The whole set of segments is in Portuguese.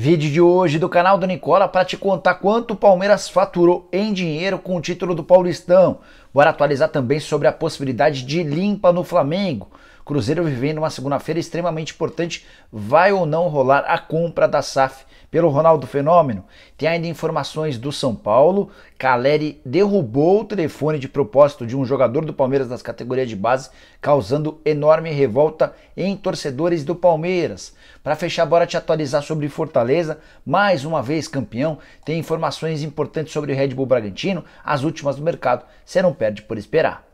Vídeo de hoje do canal do Nicola para te contar quanto o Palmeiras faturou em dinheiro com o título do Paulistão. Bora atualizar também sobre a possibilidade de limpa no Flamengo. Cruzeiro vivendo uma segunda-feira extremamente importante. Vai ou não rolar a compra da SAF pelo Ronaldo Fenômeno? Tem ainda informações do São Paulo. Caleri derrubou o telefone de propósito de um jogador do Palmeiras nas categorias de base, causando enorme revolta em torcedores do Palmeiras. Para fechar, bora te atualizar sobre Fortaleza, mais uma vez campeão. Tem informações importantes sobre o Red Bull Bragantino, as últimas do mercado. Você não perde por esperar.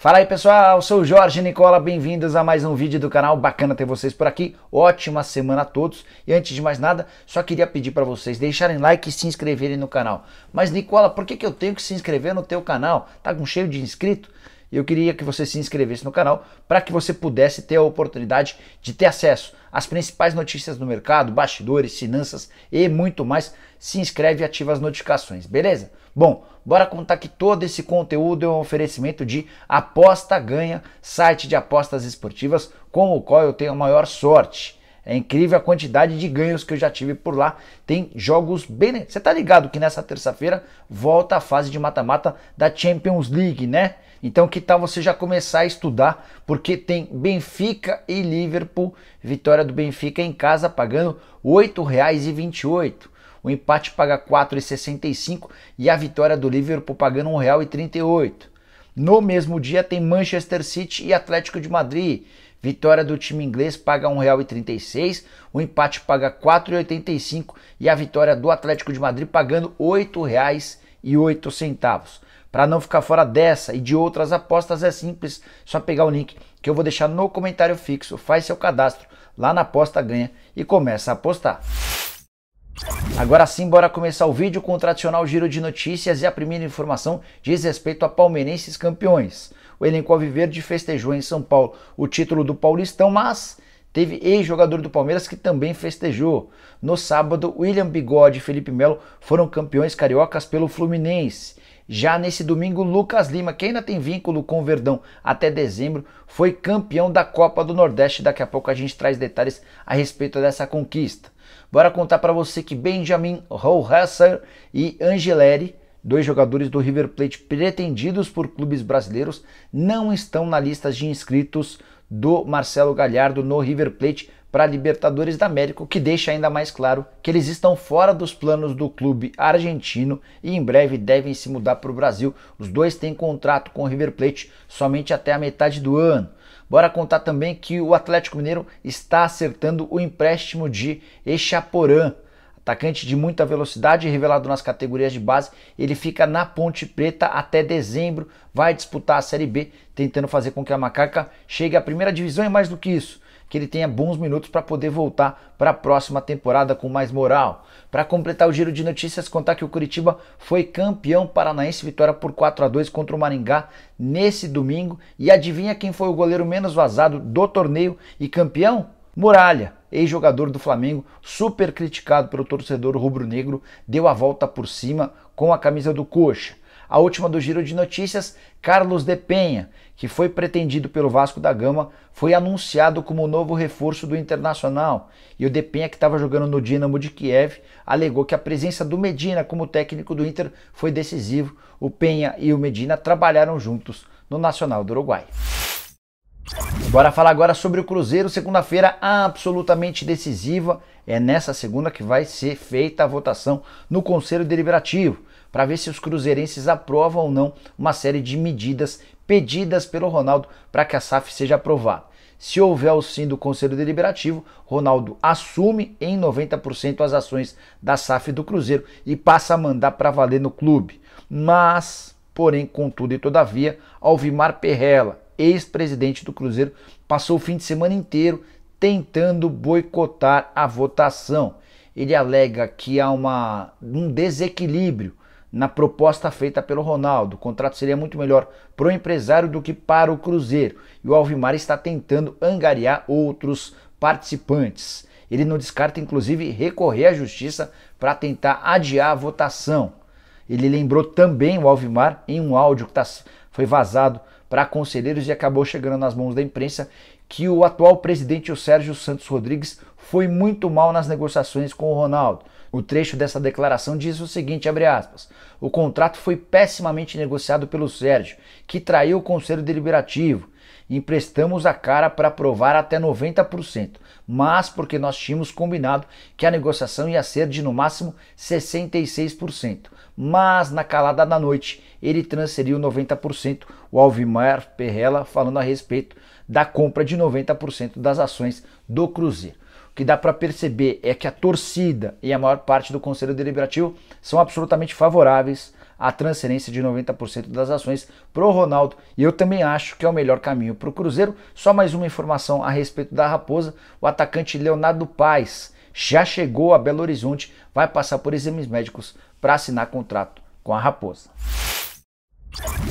Fala aí pessoal, sou o Jorge Nicola, bem-vindos a mais um vídeo do canal, bacana ter vocês por aqui, ótima semana a todos. E antes de mais nada, só queria pedir para vocês deixarem like e se inscreverem no canal. Mas Nicola, por que, que eu tenho que se inscrever no teu canal? Tá com cheio de inscrito? Eu queria que você se inscrevesse no canal para que você pudesse ter a oportunidade de ter acesso às principais notícias do mercado, bastidores, finanças e muito mais. Se inscreve e ativa as notificações, beleza? Bom, bora contar que todo esse conteúdo é um oferecimento de Aposta Ganha, site de apostas esportivas com o qual eu tenho a maior sorte. É incrível a quantidade de ganhos que eu já tive por lá. Tem jogos bem. Você tá ligado que nessa terça-feira volta a fase de mata-mata da Champions League, né? Então, que tal você já começar a estudar? Porque tem Benfica e Liverpool, vitória do Benfica em casa pagando R$ 8,28. O empate paga 4,65 e a vitória do Liverpool pagando R$ 1,38. No mesmo dia tem Manchester City e Atlético de Madrid. Vitória do time inglês paga R$ 1,36, o empate paga R$ 4,85 e a vitória do Atlético de Madrid pagando R$ 8,08. Para não ficar fora dessa e de outras apostas é simples, só pegar o link que eu vou deixar no comentário fixo, faz seu cadastro lá na aposta ganha e começa a apostar. Agora sim, bora começar o vídeo com o tradicional giro de notícias e a primeira informação diz respeito a palmeirenses campeões. O elenco alviverde festejou em São Paulo o título do Paulistão, mas teve ex-jogador do Palmeiras que também festejou. No sábado, William Bigode e Felipe Melo foram campeões cariocas pelo Fluminense. Já nesse domingo, Lucas Lima, que ainda tem vínculo com o Verdão até dezembro, foi campeão da Copa do Nordeste. Daqui a pouco a gente traz detalhes a respeito dessa conquista. Bora contar para você que Benjamin Rohasser e Angeleri, dois jogadores do River Plate pretendidos por clubes brasileiros, não estão na lista de inscritos do Marcelo Galhardo no River Plate para a Libertadores da América, o que deixa ainda mais claro que eles estão fora dos planos do clube argentino e em breve devem se mudar para o Brasil. Os dois têm contrato com o River Plate somente até a metade do ano. Bora contar também que o Atlético Mineiro está acertando o empréstimo de Echaporã. Atacante de muita velocidade, revelado nas categorias de base, ele fica na Ponte Preta até dezembro, vai disputar a Série B, tentando fazer com que a Macaca chegue à primeira divisão e mais do que isso, que ele tenha bons minutos para poder voltar para a próxima temporada com mais moral. Para completar o giro de notícias, contar que o Curitiba foi campeão paranaense, vitória por 4 a 2 contra o Maringá nesse domingo. E adivinha quem foi o goleiro menos vazado do torneio e campeão? Muralha, ex-jogador do Flamengo, super criticado pelo torcedor rubro-negro, deu a volta por cima com a camisa do Coxa. A última do giro de notícias, Carlos De Penha, que foi pretendido pelo Vasco da Gama, foi anunciado como novo reforço do Internacional. E o De Penha, que estava jogando no Dinamo de Kiev, alegou que a presença do Medina como técnico do Inter foi decisivo. O Penha e o Medina trabalharam juntos no Nacional do Uruguai. Bora falar agora sobre o Cruzeiro, segunda-feira absolutamente decisiva. É nessa segunda que vai ser feita a votação no Conselho Deliberativo para ver se os cruzeirenses aprovam ou não uma série de medidas pedidas pelo Ronaldo para que a SAF seja aprovada. Se houver o sim do Conselho Deliberativo, Ronaldo assume em 90% as ações da SAF do Cruzeiro e passa a mandar para valer no clube. Mas, porém, contudo e todavia, Alvimar Perrella, ex-presidente do Cruzeiro, passou o fim de semana inteiro tentando boicotar a votação. Ele alega que há uma, um desequilíbrio na proposta feita pelo Ronaldo. O contrato seria muito melhor para o empresário do que para o Cruzeiro. E o Alvimar está tentando angariar outros participantes. Ele não descarta, inclusive, recorrer à justiça para tentar adiar a votação. Ele lembrou também o Alvimar em um áudio que tá, foi vazado para conselheiros e acabou chegando nas mãos da imprensa que o atual presidente, o Sérgio Santos Rodrigues, foi muito mal nas negociações com o Ronaldo. O trecho dessa declaração diz o seguinte, aspas, o contrato foi pessimamente negociado pelo Sérgio, que traiu o Conselho Deliberativo. Emprestamos a cara para aprovar até 90%, mas porque nós tínhamos combinado que a negociação ia ser de no máximo 66%. Mas na calada da noite, ele transferiu 90%. O Alvimar Perrella falando a respeito da compra de 90% das ações do Cruzeiro que dá para perceber é que a torcida e a maior parte do Conselho Deliberativo são absolutamente favoráveis à transferência de 90% das ações para o Ronaldo. E eu também acho que é o melhor caminho para o Cruzeiro. Só mais uma informação a respeito da Raposa: o atacante Leonardo Paes já chegou a Belo Horizonte, vai passar por exames médicos para assinar contrato com a Raposa.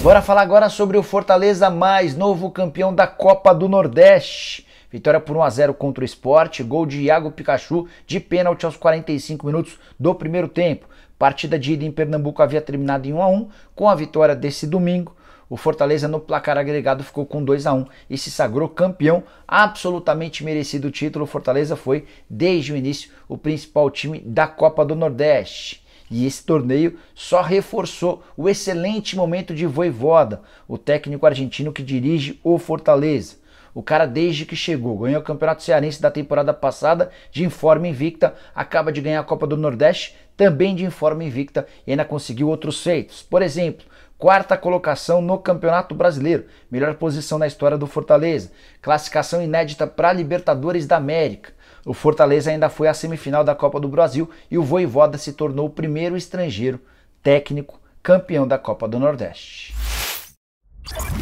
Bora falar agora sobre o Fortaleza mais novo campeão da Copa do Nordeste. Vitória por 1 a 0 contra o Esporte, gol de Iago Pikachu de pênalti aos 45 minutos do primeiro tempo. Partida de ida em Pernambuco havia terminado em 1 a 1 com a vitória desse domingo. O Fortaleza no placar agregado ficou com 2 a 1 e se sagrou campeão, absolutamente merecido o título. O Fortaleza foi desde o início o principal time da Copa do Nordeste. E esse torneio só reforçou o excelente momento de Voivoda, o técnico argentino que dirige o Fortaleza. O cara, desde que chegou, ganhou o Campeonato Cearense da temporada passada, de forma invicta, acaba de ganhar a Copa do Nordeste, também de forma invicta, e ainda conseguiu outros feitos. Por exemplo, quarta colocação no Campeonato Brasileiro, melhor posição na história do Fortaleza, classificação inédita para Libertadores da América. O Fortaleza ainda foi à semifinal da Copa do Brasil e o Voivoda se tornou o primeiro estrangeiro técnico campeão da Copa do Nordeste.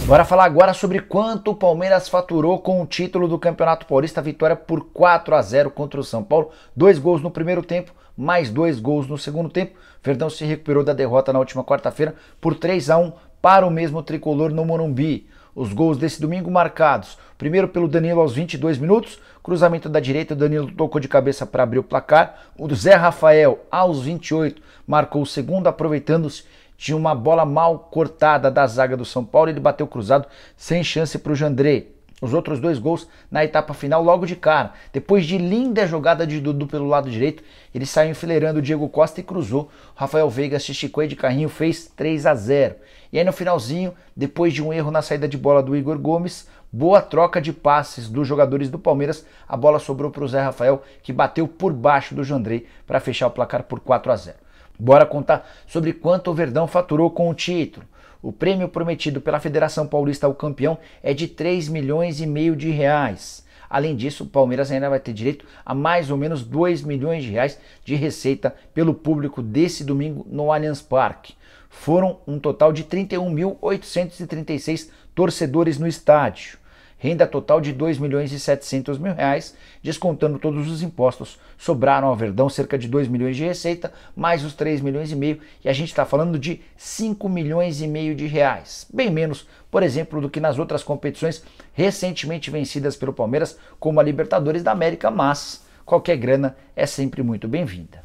Bora falar agora sobre quanto o Palmeiras faturou com o título do Campeonato Paulista, vitória por 4 a 0 contra o São Paulo. Dois gols no primeiro tempo, mais dois gols no segundo tempo. Verdão se recuperou da derrota na última quarta-feira por 3 a 1 para o mesmo tricolor no Morumbi. Os gols desse domingo marcados: primeiro pelo Danilo aos 22 minutos, cruzamento da direita, o Danilo tocou de cabeça para abrir o placar. O Zé Rafael aos 28 marcou o segundo, aproveitando-se tinha uma bola mal cortada da zaga do São Paulo, ele bateu cruzado sem chance para o Jandré. os outros dois gols na etapa final logo de cara. Depois de linda jogada de Dudu pelo lado direito, ele saiu enfileirando o Diego Costa e cruzou. Rafael Veiga se esticou e de carrinho fez 3 a 0. E aí no finalzinho, depois de um erro na saída de bola do Igor Gomes, boa troca de passes dos jogadores do Palmeiras, a bola sobrou para o Zé Rafael, que bateu por baixo do Jandrei para fechar o placar por 4 a 0. Bora contar sobre quanto o Verdão faturou com o título. O prêmio prometido pela Federação Paulista ao campeão é de 3 milhões e meio de reais. Além disso, o Palmeiras ainda vai ter direito a mais ou menos 2 milhões de reais de receita pelo público desse domingo no Allianz Parque. Foram um total de 31.836 torcedores no estádio renda total de 2 milhões e 700 mil reais, descontando todos os impostos, sobraram ao Verdão cerca de 2 milhões de receita, mais os 3 milhões e meio, e a gente está falando de 5 milhões e meio de reais, bem menos, por exemplo, do que nas outras competições recentemente vencidas pelo Palmeiras, como a Libertadores da América, mas qualquer grana é sempre muito bem-vinda.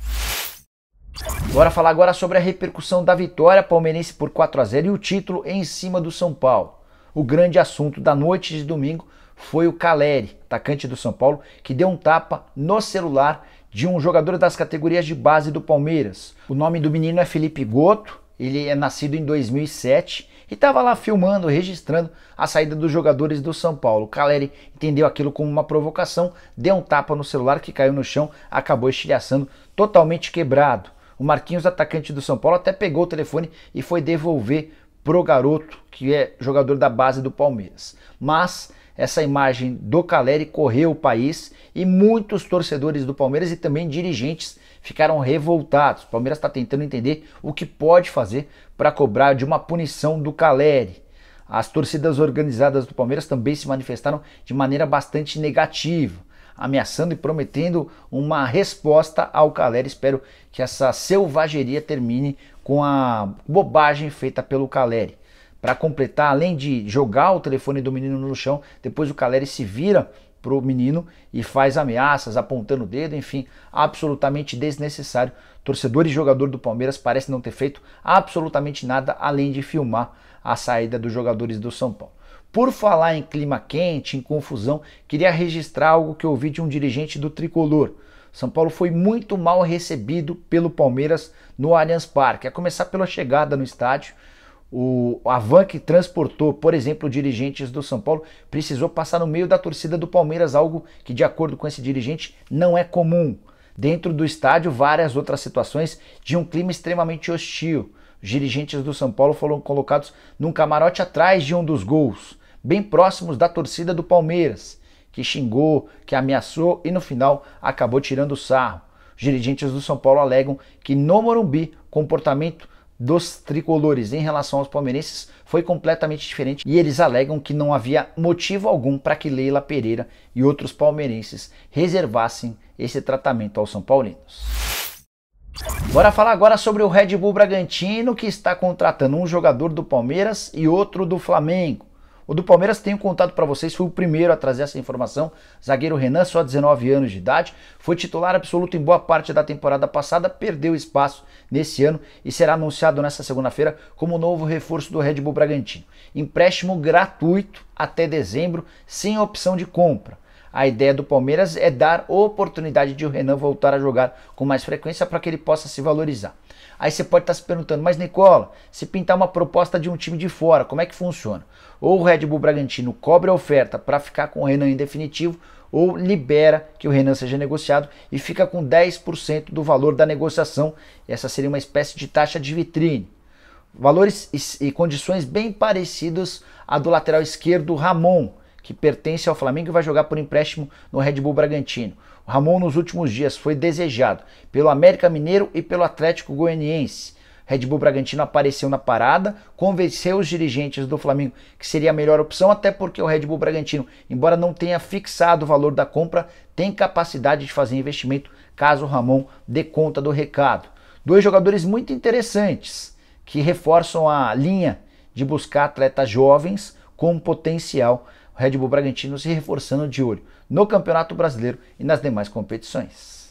Bora falar agora sobre a repercussão da vitória palmeirense por 4 a 0 e o título em cima do São Paulo. O grande assunto da noite de domingo foi o Caleri, atacante do São Paulo, que deu um tapa no celular de um jogador das categorias de base do Palmeiras. O nome do menino é Felipe Goto, ele é nascido em 2007 e estava lá filmando, registrando a saída dos jogadores do São Paulo. O Caleri entendeu aquilo como uma provocação, deu um tapa no celular que caiu no chão, acabou estilhaçando, totalmente quebrado. O Marquinhos, atacante do São Paulo, até pegou o telefone e foi devolver pro garoto que é jogador da base do Palmeiras. Mas essa imagem do Caleri correu o país e muitos torcedores do Palmeiras e também dirigentes ficaram revoltados. O Palmeiras está tentando entender o que pode fazer para cobrar de uma punição do Caleri. As torcidas organizadas do Palmeiras também se manifestaram de maneira bastante negativa ameaçando e prometendo uma resposta ao Caleri. Espero que essa selvageria termine com a bobagem feita pelo Caleri. Para completar, além de jogar o telefone do menino no chão, depois o Caleri se vira pro menino e faz ameaças, apontando o dedo, enfim, absolutamente desnecessário. Torcedor e jogador do Palmeiras parece não ter feito absolutamente nada além de filmar a saída dos jogadores do São Paulo. Por falar em clima quente, em confusão, queria registrar algo que ouvi de um dirigente do tricolor. São Paulo foi muito mal recebido pelo Palmeiras no Allianz Parque, a começar pela chegada no estádio. O, a van que transportou, por exemplo, dirigentes do São Paulo precisou passar no meio da torcida do Palmeiras, algo que, de acordo com esse dirigente, não é comum. Dentro do estádio, várias outras situações de um clima extremamente hostil. Os dirigentes do São Paulo foram colocados num camarote atrás de um dos gols bem próximos da torcida do Palmeiras, que xingou, que ameaçou e no final acabou tirando o sarro. Os dirigentes do São Paulo alegam que no Morumbi, comportamento dos tricolores em relação aos palmeirenses foi completamente diferente e eles alegam que não havia motivo algum para que Leila Pereira e outros palmeirenses reservassem esse tratamento aos São Paulinos. Bora falar agora sobre o Red Bull Bragantino que está contratando um jogador do Palmeiras e outro do Flamengo. O do Palmeiras tenho contado para vocês, foi o primeiro a trazer essa informação. Zagueiro Renan, só 19 anos de idade, foi titular absoluto em boa parte da temporada passada, perdeu espaço nesse ano e será anunciado nesta segunda-feira como novo reforço do Red Bull Bragantino. Empréstimo gratuito até dezembro, sem opção de compra. A ideia do Palmeiras é dar oportunidade de o Renan voltar a jogar com mais frequência para que ele possa se valorizar. Aí você pode estar tá se perguntando, mas Nicola, se pintar uma proposta de um time de fora, como é que funciona? Ou o Red Bull Bragantino cobre a oferta para ficar com o Renan em definitivo, ou libera que o Renan seja negociado e fica com 10% do valor da negociação. Essa seria uma espécie de taxa de vitrine. Valores e, condições bem parecidas à do lateral esquerdo Ramon, que pertence ao Flamengo e vai jogar por empréstimo no Red Bull Bragantino. O Ramon nos últimos dias foi desejado pelo América Mineiro e pelo Atlético Goianiense. Red Bull Bragantino apareceu na parada, convenceu os dirigentes do Flamengo que seria a melhor opção, até porque o Red Bull Bragantino, embora não tenha fixado o valor da compra, tem capacidade de fazer investimento caso o Ramon dê conta do recado. Dois jogadores muito interessantes que reforçam a linha de buscar atletas jovens com potencial Red Bull Bragantino se reforçando de olho no Campeonato Brasileiro e nas demais competições.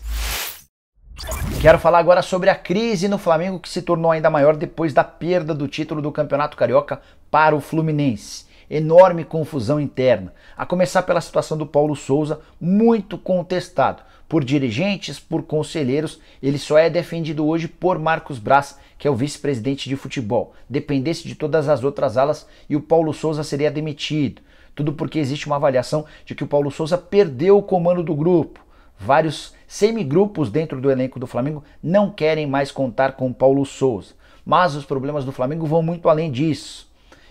Quero falar agora sobre a crise no Flamengo que se tornou ainda maior depois da perda do título do Campeonato Carioca para o Fluminense. Enorme confusão interna, a começar pela situação do Paulo Souza, muito contestado, por dirigentes, por conselheiros. Ele só é defendido hoje por Marcos Braz, que é o vice-presidente de futebol. Dependesse de todas as outras alas e o Paulo Souza seria demitido. Tudo porque existe uma avaliação de que o Paulo Souza perdeu o comando do grupo. Vários semigrupos dentro do elenco do Flamengo não querem mais contar com o Paulo Souza. Mas os problemas do Flamengo vão muito além disso.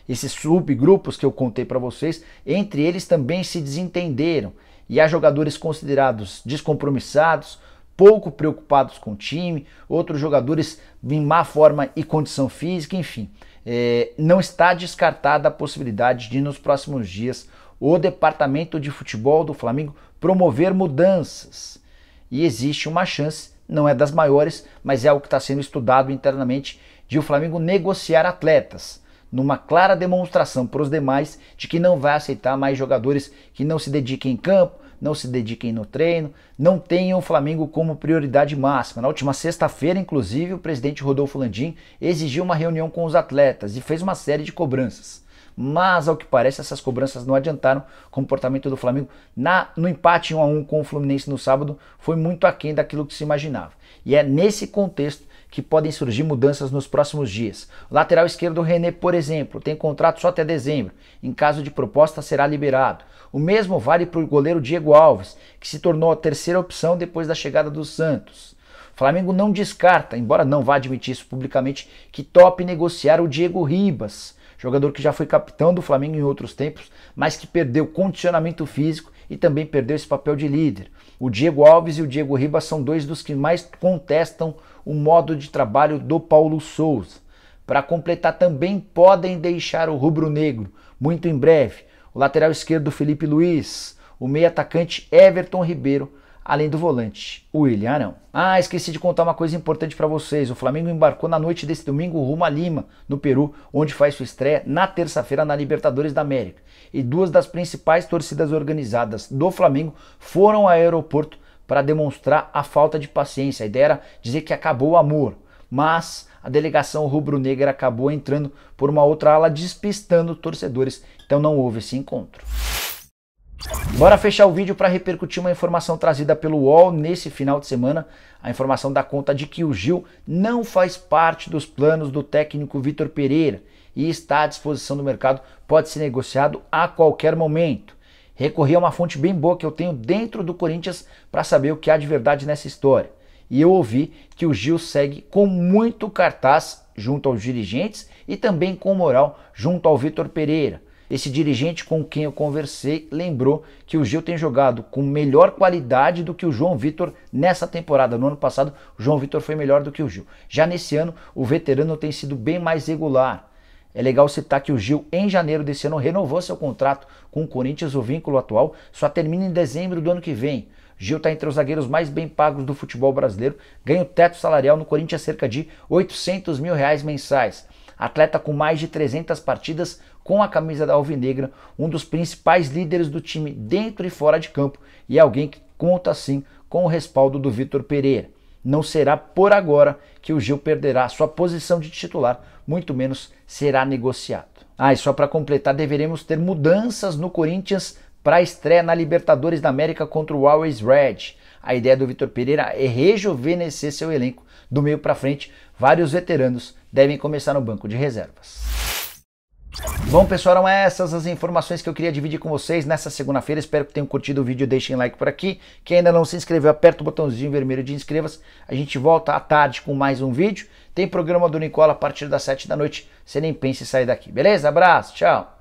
Esses subgrupos que eu contei para vocês, entre eles também se desentenderam e há jogadores considerados descompromissados, pouco preocupados com o time, outros jogadores em má forma e condição física, enfim. É, não está descartada a possibilidade de, nos próximos dias, o departamento de futebol do Flamengo promover mudanças. E existe uma chance, não é das maiores, mas é algo que está sendo estudado internamente, de o Flamengo negociar atletas numa clara demonstração para os demais de que não vai aceitar mais jogadores que não se dediquem em campo, não se dediquem no treino, não tenham o Flamengo como prioridade máxima. Na última sexta-feira, inclusive, o presidente Rodolfo Landim exigiu uma reunião com os atletas e fez uma série de cobranças. Mas, ao que parece, essas cobranças não adiantaram. O comportamento do Flamengo na, no empate 1 a 1 com o Fluminense no sábado foi muito aquém daquilo que se imaginava. E é nesse contexto que podem surgir mudanças nos próximos dias. O lateral esquerdo René, por exemplo, tem contrato só até dezembro. Em caso de proposta, será liberado. O mesmo vale para o goleiro Diego Alves, que se tornou a terceira opção depois da chegada do Santos. O Flamengo não descarta, embora não vá admitir isso publicamente, que top negociar o Diego Ribas, jogador que já foi capitão do Flamengo em outros tempos, mas que perdeu condicionamento físico e também perdeu esse papel de líder. O Diego Alves e o Diego Ribas são dois dos que mais contestam o modo de trabalho do Paulo Souza. Para completar, também podem deixar o rubro-negro muito em breve. O lateral esquerdo Felipe Luiz, o meio atacante Everton Ribeiro além do volante, William Arão. Ah, esqueci de contar uma coisa importante para vocês. O Flamengo embarcou na noite desse domingo rumo a Lima, no Peru, onde faz sua estreia na terça-feira na Libertadores da América. E duas das principais torcidas organizadas do Flamengo foram ao aeroporto para demonstrar a falta de paciência. A ideia era dizer que acabou o amor, mas a delegação rubro-negra acabou entrando por uma outra ala, despistando torcedores. Então não houve esse encontro. Bora fechar o vídeo para repercutir uma informação trazida pelo UOL nesse final de semana. A informação da conta de que o Gil não faz parte dos planos do técnico Vitor Pereira e está à disposição do mercado, pode ser negociado a qualquer momento. Recorri a é uma fonte bem boa que eu tenho dentro do Corinthians para saber o que há de verdade nessa história. E eu ouvi que o Gil segue com muito cartaz junto aos dirigentes e também com moral junto ao Vitor Pereira. Esse dirigente com quem eu conversei lembrou que o Gil tem jogado com melhor qualidade do que o João Vitor nessa temporada. No ano passado, o João Vitor foi melhor do que o Gil. Já nesse ano, o veterano tem sido bem mais regular. É legal citar que o Gil, em janeiro desse ano, renovou seu contrato com o Corinthians. O vínculo atual só termina em dezembro do ano que vem. Gil está entre os zagueiros mais bem pagos do futebol brasileiro, ganha o teto salarial no Corinthians cerca de 800 mil reais mensais atleta com mais de 300 partidas com a camisa da Alvinegra, um dos principais líderes do time dentro e fora de campo e alguém que conta sim com o respaldo do Vitor Pereira. Não será por agora que o Gil perderá sua posição de titular, muito menos será negociado. Ah, e só para completar, deveremos ter mudanças no Corinthians para a estreia na Libertadores da América contra o Always Red. A ideia do Vitor Pereira é rejuvenescer seu elenco do meio para frente. Vários veteranos devem começar no banco de reservas. Bom pessoal, eram essas as informações que eu queria dividir com vocês nessa segunda-feira. Espero que tenham curtido o vídeo, deixem like por aqui. Quem ainda não se inscreveu, aperta o botãozinho vermelho de inscreva-se. A gente volta à tarde com mais um vídeo. Tem programa do Nicola a partir das 7 da noite. Você nem pense em sair daqui, beleza? Abraço, tchau!